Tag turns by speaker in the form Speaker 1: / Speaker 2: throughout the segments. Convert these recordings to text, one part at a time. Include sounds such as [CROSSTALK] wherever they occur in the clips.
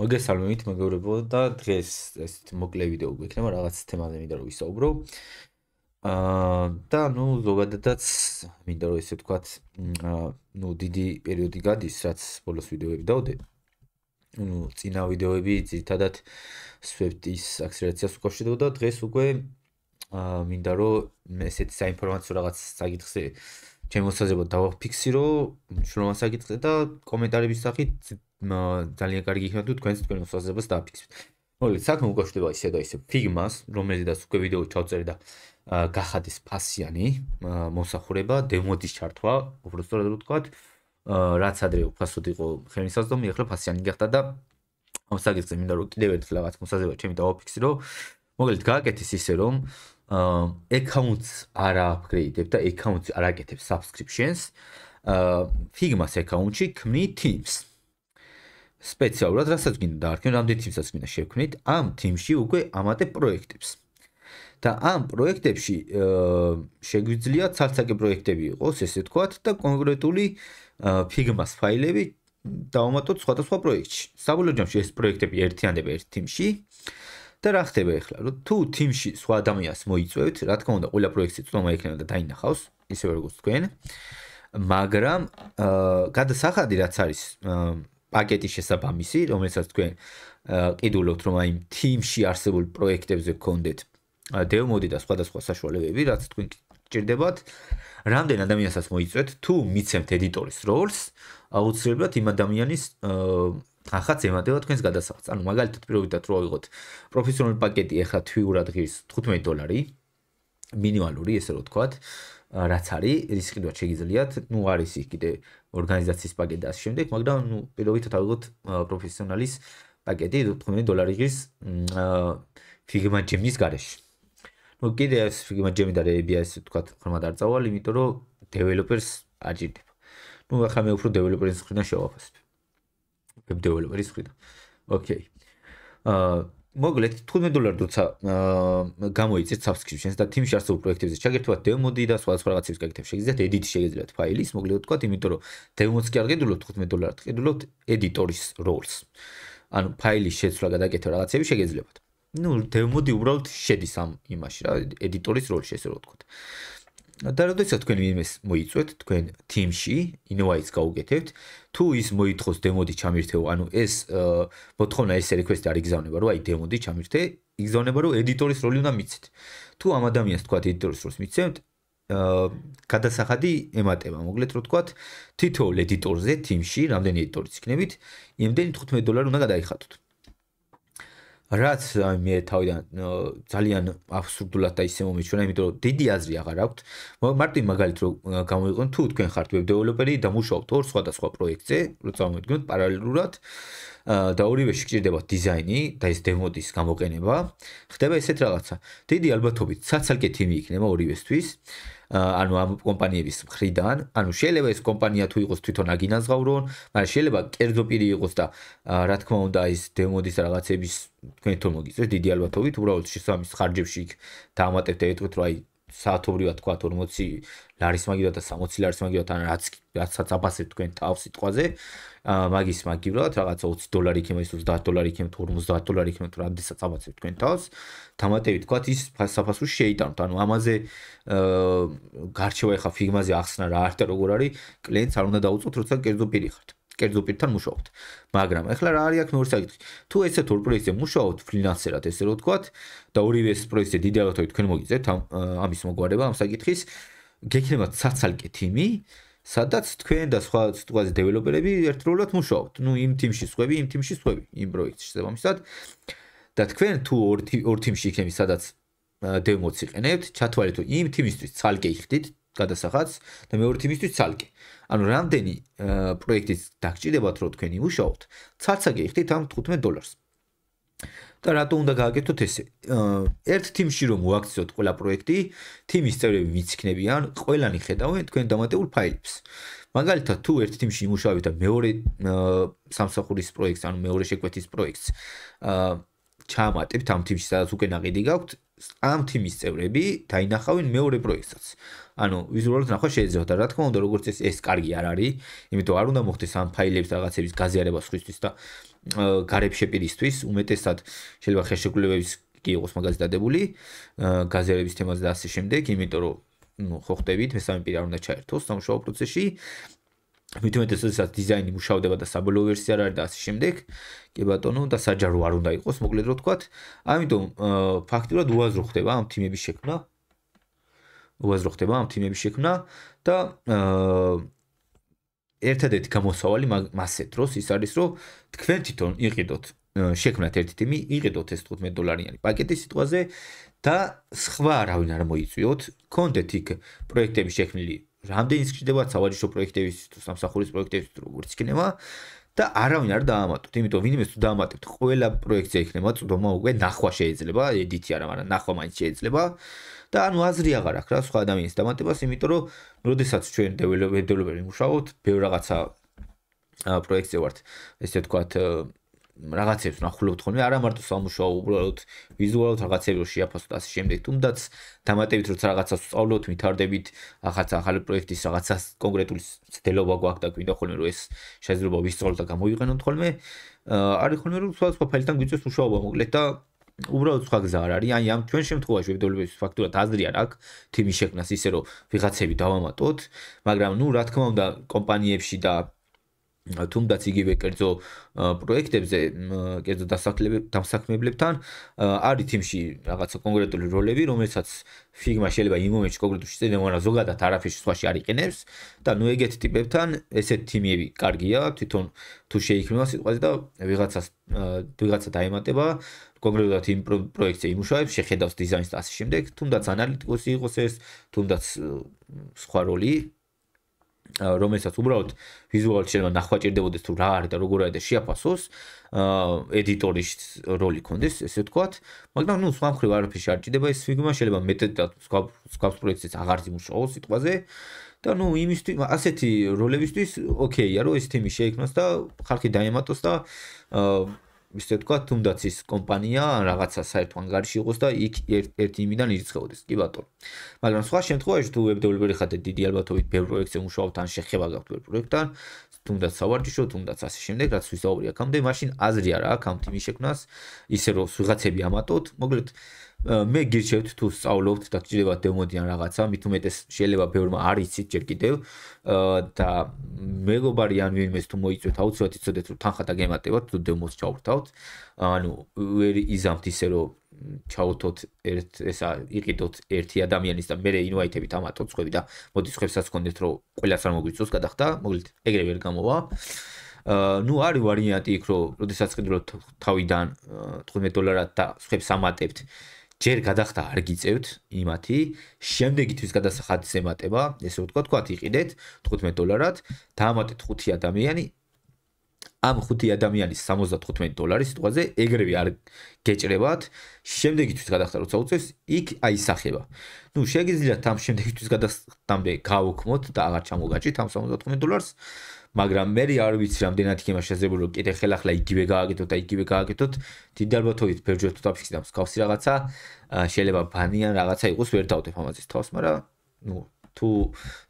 Speaker 1: მოგესალმებით მეგობრებო და დღეს ეს მოკლე ვიდეო გვექნება რაღაც თემაზე მინდა რომ ვისაუბრო. აა და ნუ ზოგადადაც მინდა რომ ესე ვთქვათ, აა ნუ დიდი პერიოდი გადის, რაც ბოლოს ვიდეოები დავდე. ნუ ძინა ვიდეოები ძირთადად სვეფტის აქსელერაციას უკავშირდებოდა, დღეს უკვე აა მინდა რომ ესეთ საინფორმაციო რაღაც საკითხზე ჩემ მოსაზრებით დავაფიქსირო, შრომასაკითხზე და კომენტარების სახით ძალიან კარგი იქნება თუ თქვენს თქვენს ოცნებას დაფიქსებთ. მოდი, საქმე უკავშირდება ისე და ისე ფიგმას, რომელიდაც უკვე ვიდეო ჩავწერე და გახადეს ფასიანი მოსახურება, დემოდის ჩართვა, უბრალოდ სწორად ვთქვათ, რაც ადრე უფასოდ იყო ხელმისაწვდომი, ეხლა ფასიანი გახდა და ამ საგეცზე მინდა რომ კიდევ ერთხელ რაღაც მოსაზრება ჩემი დააფიქსირო. მოგელით გააკეთეს ისე რომ აკაუნტს არ აპგრეიდებ და აკაუნტს არ აკეთებ subscription-ს. აა Figma-ს აკაუნტში ქმნი Teams-ს. სპეციალურად რასაც გინდა დაარქვენ რამდენი თიმსაც გინდა შევქმნით ამ თიმში უკვე ამატე პროექტებს და ამ პროექტებში შეგვიძლია ცალცაკე პროექტები იყოს ესე თქვათ და კონკრეტული ფიგმას ფაილები დავამატოთ სხვადასხვა პროექტში საბოლოო ჯამში ეს პროექტები ერთიანდება ერთ თიმში და რა ხდება ახლა რომ თუ თიმში სხვა ადამიანს მოიწვევთ რა თქმა უნდა ყველა პროექტი თუმა იქნება და დაინახავს ისე როგორც თქვენ მაგრამ გადასახადი რაც არის აა პაკეტის შესაბამისი, რომელსაც თქვენ კიდულობთ რომ აი თიმში არსებულ პროექტებზე გქონდეთ დემოდი და სხვადასხვა საშუალებები, რაც თქვენ გჭირდებათ, რამდენ ადამიანსაც მოიწვეთ, თუ მიცემთ ედიტორის როლს, აუცილებლად იმ ადამიანის ახაც ემატება თქვენს გადასახადს. ანუ მაგალითად პირობიტად რო ავიღოთ პროფესიონალ პაკეტი ახლა თვიურად ღირს 15 დოლარი მინიმალური, ესე რომ თქვათ, რაც არის რისკიდან შეგიძლიათ, ну არის ის კიდე ორგანიზაციის პაკეტი და ამ შემდეგ, მაგრამ ну პირობითად აღვიოთ პროფესიონალის პაკეტი 15 დოლარი ღირს ფიგმა ჯემის გარეშე. ну კიდე ეს ფიგმა ჯემი და რეიბია ეს თქვათ ხმა დარწავა, იმიტომ რომ დეველოპერს აჭირდება. ну ახლა მე უფრო დეველოპერის ხრიდან შევაფასებ. ვებ დეველოპერის ხრიდან. ოკეი. აა მოგლეთ 15 დოლარი თუცა გამოიწეთ subscription-ს და team share-ს პროექტებზე ჩაგერთვათ demo-დი და სხვა სხვა რაღაცებს გაგიქცევთ შეგიძლიათ edit შეგიძლიათ ფაილის მოგლეთ თქვა იმიტომ რომ demo-ს კი არ გედულობთ 15 დოლარად გედულობთ editor-ის roles ანუ ფაილის შეცვლა გადაკეთება რაღაცები შეგიძლიათ ну demo-დი უბრალოდ შედის ამ იმაში რა editor-ის როლში ესე რომ თქვა და როდესაც თქვენ იმის მოიწვეთ თქვენ team-ში, invite-ს გაუგეთებთ, თუ ის მოითხოვს დემოდი ჩამირთეო, ანუ ეს მოთხოვნა ეს request-ი არ იგზავნება, რომ აი დემოდი ჩამირთე, იგზავნება რომ editor-ის როლი უნდა მიცეთ. თუ ამ ადამიანს თქვა editor-ის როლს მიცემთ, აა გადასახადი ემატება, მოგლეთ რო თქვა, თითოეულ editor-ზე team-ში, რამდენი editor-იც იქნებით, იმდენი 15 დოლარი უნდა გადაიხადოთ. რაც აი მე თავიდან ძალიან აბსურდულად და ისე მომიჩვენა, იმიტომ რომ დიდი აზრი აღარ აქვთ. მარტივი მაგალითი რომ გამოიყენ თუ თქვენ ხართ ვებ დეველოპერი და მუშაობთ ორ სხვადასხვა პროექტზე, რომ წარმოვიდგინოთ პარალელურად და ორივე შეჭirdება დიზაინი და ეს დემოდის გამოყენება. ხდება ესეთ რაღაცა. დიდი ალბათობით საცალკე თემი იქნება ორივესთვის. ანუ ამ კომპანიების მხრიდან, ანუ შეიძლება ეს კომპანია თუ იყოს თვითონ აგინაზღაურონ, მაგრამ შეიძლება კერძო პირი იყოს და რა თქმა უნდა ეს დემოდის რაღაცების თქვენ თუ მოგიწეს დიდი ალბათობით უბრალოდ შესამის ხარჯებში იქ დაამატებთ ეტყვით რომ აი საათობრივად თქვა 40 ლარის მაგივრად და 60 ლარის მაგივრად ან რაც რაცაც აფასებ თქვენ თავ სიტყვაზე ა მაგის მაგივრად რაღაცა 20 დოლარი იქნება ის 30 დოლარი იქნება 50 დოლარი იქნება თუ რამდენსაც აფასებ თქვენ თავს თამატები თქვათ ის საფასურში შეიტანოთ ანუ ამაზე ა გარჩევა ეხა ფიგმაზე ახსნა რა არ და როგორ არის კლიენტს არ უნდა დაუწოთ როცა კერძო პირი ხართ კერძო პირთან მუშაობთ. მაგრამ ახლა რა არის აქ მეორე საკითხი? თუ ესეთ ორ პროექტზე მუშაობთ ფინანსერად, ესე რომ ვთქვათ, და ორივე ეს პროექტზე დიდი ალბათობით თქვენ მოგიწევთ ამ ამის მოგვარება ამ საკითხის, გექნებათ საცალკე თიმი, სადაც თქვენ და სხვა სიტუაციაზე დეველოპერები ერთდროულად მუშაობთ. ნუ იმ თიმში სხვები, იმ თიმში სხვები, იმ პროექტში შესაბამისად. და თქვენ თუ ორ ორ თიმში იქნები, სადაც დემოც იყენებთ, ჩათვალეთ, იმ თიმისთვის ცალკე იხდით, გადასახაც და მეორე თიმისთვის ცალკე. ანუ რამდენი პროექტის დაგჭირდებათ რომ თქვენ იმუშაოთ, ცალკე იხდით ამ 15 დოლარს. და რატო უნდა გააკეთოთ ესე? ერთ თიმში რომ ვაქციოთ ყველა პროექტი, თიმის წევრები ვიცქნებიან, ყველანი ხედავენ თქვენ დამატებულ ფაილებს. მაგალითად, თუ ერთ თიმში იმუშავით და მეორე სამსახურის პროექტს, ანუ მეორე შეკვეთის პროექტს, აა ჩამატებთ ამ თიმში სადაც უკვე ناقიდი გაქვთ ამ თიმის წევრები დაინახავენ მეორე პროექტსაც. ანუ ვიზუალურად ნახვა შეიძლება და რა თქმა უნდა როგორც ეს ეს კარგი არ არის, იმიტომ არ უნდა მოხდეს ამ ფაილების რაღაცების გაზიარება სხვისთვის და გარებ შეპირისთვის, უმეტესად შეიძლება ხელშეკრულებების კი იყოს მაგაზე დადებული, გაზიარების თემაზე და ასე შემდეგ, იმიტომ რომ ნუ ხო ხდებით, მესამე პირი არ უნდა ჩაერთოს სამშობლო პროცესში მეტუმეტეს შესაძაც დიზაინი მუშავდება და საბოლოო ვერსია არის და ასე შემდეგ. კი ბატონო და საჯარო არ უნდა იყოს მოკლედ რო თქვათ. ამიტომ ფაქტურად უაზრო ხდება ამ თიმების შექმნა. უაზრო ხდება ამ თიმების შექმნა და ერთადერთი გამოსავალი მასე დროს ის არის რომ თქვენ თვითონ იყიდოთ შექმნათ ერთი თიმი, იყიდოთ ეს 15 დოლარიანი პაკეტი სიტყვაზე და სხვა არავინ არ მოიწვიოთ. კონდეთ იქ პროექტები შექმნილი რამდენი სჭირდება სავაჭრო პროექტების თუ სამსახურის პროექტების როგორც იქნება და არავინ არ დაამატოთ, იმიტომ ვინმეს თუ დაამატებთ, ყველა პროექტზე იქნება წვდომა უკვე ნახვა შეიძლება, ედიტი არა, მაგრამ ნახვა მაინც შეიძლება. და ანუ აზრი აღარ აქვს რა სხვა ადამიანის დამატებას, იმიტომ რომ როდესაც ჩვენ დეველოპერები ვმუშაობთ, ბევრ რაღაცა პროექტზე ვართ, ესე თქვათ რაღაცებს ნახულობთ ხოლმე, არა მარტო სამუშაო, უბრალოდ ვიზუალურად რაღაცები რო შეაფასოთ ასე შემდეგ, თუმდაც დამატებით რომ რაღაცას სწავლოთ, მითარდებით ახაც ახალი პროექტის რაღაცას კონკრეტული ცდელობა გვაქვს და კიდე ხოლმე რომ ეს შეიძლება ვისწავლოთ და გამოიყენოთ ხოლმე, არის ხოლმე რომ სხვა სხვა ფაილთან გვიწევს მუშაობა მოკლედ და უბრალოდ სხვა გზა არ არის, აი ამ ჩვენ შემთხვევაში ვებდევლების ფაქტურად აზრიან აქ თიმის შექმნას ისე რომ ვიღაცები დავამატოთ, მაგრამ ნუ რა თქმა უნდა კომპანიებში და თუმდაც იგივე კერძო პროექტებზე კერძო დასაქმებლებთან არის თიმში რაღაცა კონკრეტული როლები, რომელსაც ფიგმა შეიძლება იმ მომენტში კონკრეტულში წერდება, რა ზოგადად არაფერში სხვაში არ იყენებს და ნუ ეგეთ ტიპებთან ესეთ თიმები კარგია, თვითონ თუ შეიქმნება სიტყვაზე და ვიღაცას ვიღაცა დაემატება კონკრეტულად იმ პროექტზე იმუშავებს, შეხედავს დიზაინს და ასე შემდეგ, თუმდაც ანალიტიკოსი იყოს ეს, თუმდაც სხვა როლი რომელსაც უბრალოდ ვიზუალურად შეიძლება ნახვა ჭირდებოდეს თუ რა არის და როგორ არის და შეაფასოს აა ედიტორის როლი კონდეს ესე ვთქვათ მაგრამ ნუ სხვა მხრივ არაფერი არ ჭირდება ეს ფიგმა შეიძლება მეტად სხვა სხვა პროექტებს აღარ იმუშაოს სიტყვაზე და ნუ იმისთვის ასეთი როლებისთვის ოკეია რომ ეს თემი შეიქმნას და ხალხი დაემატოს და აა ისე ვთქვა, თუმდაც ის კომპანია ან რაღაცა საერთო ანგარიში იყოს და იქ ერთ იმიდან ირიცხებოდეს. კი ბატონო. მაგრამ სხვა შემთხვევაში თუ ვებ დეველოპერი ხართ და დიდი ალბათობით ბევრ პროექტზე მუშაობთ ან შეხება გაქვთ ვებ პროექტთან, თუნდაც სავარჯიშო, თუნდაც ასე შემდეგ, რაც ვისაუბრი აქამდე, მაშინ აზრი არა აქვს ამ თემის შექმნას, ისე რომ ვიღაცები ამატოთ, მოკლედ მე გირჩევთ თუ სწავლობთ და გჭირდება დემოდიან რაღაცა, მით უმეტეს შეიძლება ბევრმა არ იცით ჯერ კიდევ და მეგობარი ან ვინმეს თუ მოიწვეთ, აუცილებლად იცოდეთ რომ თანხა და გემატებათ, თუ დემოს ჩაურთავთ. ანუ ვერ იზამთ ისე რომ ჩაუთოთ ერთ ესა იყიდოთ ერთი ადამიანის და მე ინვაითებით ამათო წვევი და მოდი წვევსაც გქონდეთ რომ ყველას არ მოგვიწოს გადახდა მოგლით ეგრევე არ გამოვა ა ნუ არის ვარიანტი იქ რომ როდესაც ყიდროთ თავიდან 15 დოლარად და წვევს ამატებთ ჯერ გადახდა არ გიწევთ იმათი შემდეგითვის გადასახადს ემატება ესე ვთქვა თქვათ იყიდეთ 15 დოლარად დაამატეთ 5 ადამიანი ამ ხუთი ადამიანის 75 დოლარი სიტყვაზე ეგრევე არ გეჭრებათ. შემდეგითვის გადახდარ როცა უწევს, იქ აისახება. ნუ შეგიძლიათ ამ შემდეგითვის გადახდამდე გავუქმოთ და აღარ ჩამოგაჭით ამ 75 დოლარს, მაგრამ მე არ ვიცი რამდენად იქნება შესაძლებელი რომ კიდე ხელახლა იგივე გააკეთოთ და იგივე გააკეთოთ. დიდალბათოვით ბერჯოთ თავშიდან მსგავსი რაღაცა შეიძლება ბანიან რაღაცა იყოს ვერ დავდებ ამაზე თავს, მაგრამ ნუ თუ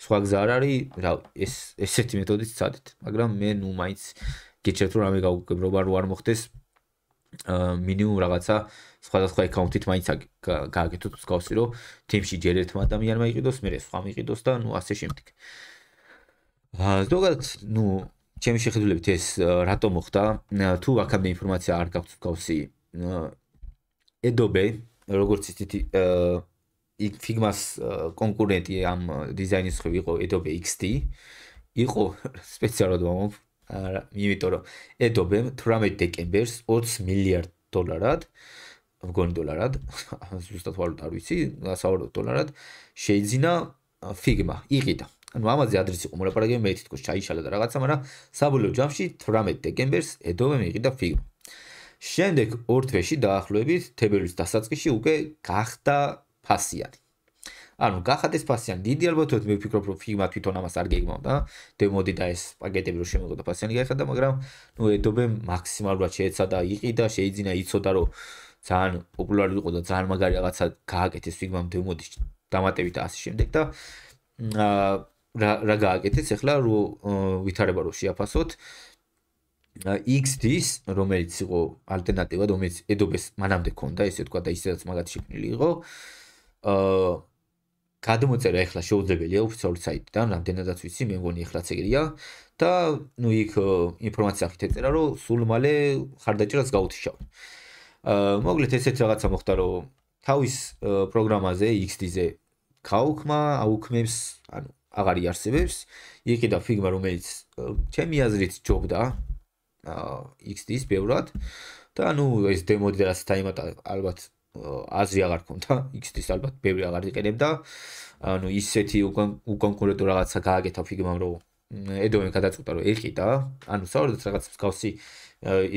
Speaker 1: სხვა გზა არ არის, რა ეს ესეთი მეთოდით წადით, მაგრამ მე ნუ მაინც გიჩერთ რომ ამე გაუგებრობა რო არ მოხდეს აა მინიმუმ რაღაცა სხვადასხვა აკაუნტით მაინც გააკეთოთ მსგავსი რომ თემში ჯერ ერთმა ადამიანმა იყიდოს, მე სხვა მიყიდოს და ნუ ასე შემდეგ. აა ზოგადად ნუ ჩემი შეხედულებით ეს რატომ მოხდა? თუ აქამდე ინფორმაცია არ გაქვს მსგავსი ა ედობე როგორც ისეთი აა იქ ფიგმას კონკურენტი ამ დიზაინის ხვი იყო Adobe XD. იყო [LAUGHS] სპეციალურად მომ არა, იმიტომ რომ Adobe 18 დეკემბერს 20 მილიარდ დოლარად გონი დოლარად, [LAUGHS] ზუსტად ვალუტა არ ვიცი, საავადო დოლარად შეიძინა ფიგმა. იყიდა. ანუ ამაზე ადრეს იყო მოლაპარაკები მე თვითონ შეიშალა და რაღაცა, მაგრამ საბოლოო ჯამში 18 დეკემბერს Adobe მიიყიდა ფიგმა. შემდეგ ორ თვეში დაახლოებით თებერვლის დასაწყისში უკვე გახდა ფასიანი. ანუ გახადეს ფასიანი, დიდი ალბათ თუ მე ვფიქრობ რომ ფიგმა თვითონ ამას არ გეგმავდა, დემოდი და ეს პაკეტები რომ შემოგდო ფასიანი გაიხადა, მაგრამ ნუ ედობე მაქსიმალურად შეეცადა იყი და შეიძლება იცოდა რომ ძალიან პოპულარული იყო და ძალიან მაგარი რაღაცა გააკეთეს ფიგმა დემოდი დამატებით და ასე შემდეგ და აა რა რა გააკეთეს ახლა რო ვითარება რო შეაფასოთ XD-ს რომელიც იყო ალტერნატივა რომელიც ედობეს მანამდე ქონდა ესე თქვა და ისედაც მაგათი შექმნილი იყო აა აა გადმოწერა ეხლა შეუძლებელია ოფიციალურ საიტიდან, რამდენადაც ვიცი, მე მგონი ეხლა წეგრია და ну იქ ინფორმაცია ხით ეწერა, რომ სულ მალე ხარდაჭერას გაუთიშავ. აა მოგლით ესეთ რაღაცა მოხდა, რომ თავის პროგრამაზე XD-ზე ქაუქმა, აუქმებს, ანუ აღარი არსებებს, იყიდა ფიგმა, რომელიც ჩემი აზრით ჯობდა აა XD-ს ბევრად. და ანუ ეს დემო დედას თაიმატა ალბათ აზი აღარ ქონდა XT-ს ალბათ ბევრი აღარ იყენებდა ანუ ისეთი უკონკურენტო რაღაცა გააკეთა ფიგმამ რომ ედოვენ გადაწყვიტა რომ ეხიდა ანუ საერთოდ რაღაც მსგავსი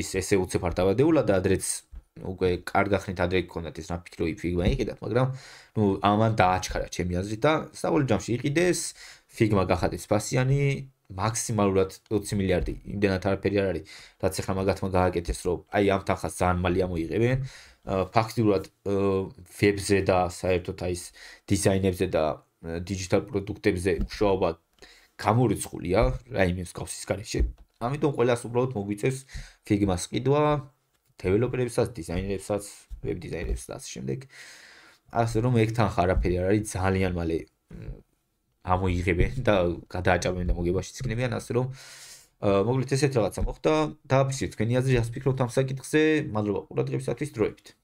Speaker 1: ის ესე უცებარ დავადეულა და ადრეც უკვე კარგახნით ადრე გქონდათ ეს ნაფიქრო ფიგმა იყიდათ მაგრამ ნუ ამან დააჩქარა ჩემი აზრით და საბოლოო ჯამში იყიდეს ფიგმა გახადეს ფასიანი მაქსიმალურად 20 მილიარდი იმდენად არაფერი არ არის რაც ახლა მაგათმა გააკეთეს რომ აი ამ თანხას ძალიან მალე ამოიღებენ ფაქტიურად ვებზე და საერთოდ აი ეს დიზაინებზე და დიჯიტალ პროდუქტებზე მუშაობა გამორიცხულია რაიმე მსგავსის განშე. ამიტომ ყველას უბრალოდ მოგვიწევს Figma-ს კიდვა დეველოპერებსაც, დიზაინერებსაც, ვებ დიზაინერებსაც და ასე შემდეგ. ასე რომ ეგ თან ხარაფერი არ არის ძალიან მალე ამოიღებენ და გადააჭამენ და მოგებაშიც იქნებიან, ასე რომ მოგვიწესეთ რაღაცა მოხდა და აფიქსირეთ თქვენი აზრი, ასფიქროთ ამ საკითხზე, მადლობა ყურადღებისათვის, დროებით.